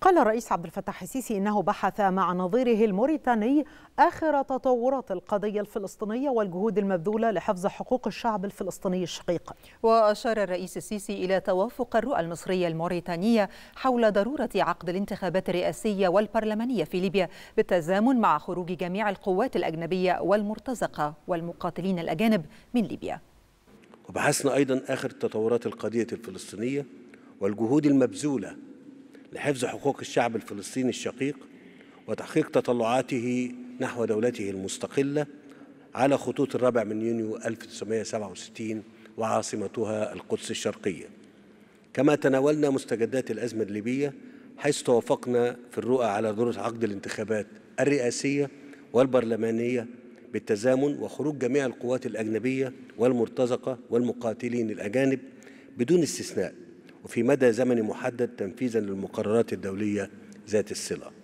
قال الرئيس عبد الفتاح السيسي انه بحث مع نظيره الموريتاني اخر تطورات القضيه الفلسطينيه والجهود المبذوله لحفظ حقوق الشعب الفلسطيني الشقيق. واشار الرئيس السيسي الى توافق الرؤى المصريه الموريتانيه حول ضروره عقد الانتخابات الرئاسيه والبرلمانيه في ليبيا بالتزامن مع خروج جميع القوات الاجنبيه والمرتزقه والمقاتلين الاجانب من ليبيا. وبحثنا ايضا اخر تطورات القضيه الفلسطينيه والجهود المبذوله لحفظ حقوق الشعب الفلسطيني الشقيق وتحقيق تطلعاته نحو دولته المستقلة على خطوط الرابع من يونيو 1967 وعاصمتها القدس الشرقية كما تناولنا مستجدات الأزمة الليبية حيث توافقنا في الرؤى على دورة عقد الانتخابات الرئاسية والبرلمانية بالتزامن وخروج جميع القوات الأجنبية والمرتزقة والمقاتلين الأجانب بدون استثناء وفي مدى زمن محدد تنفيذا للمقررات الدولية ذات الصلة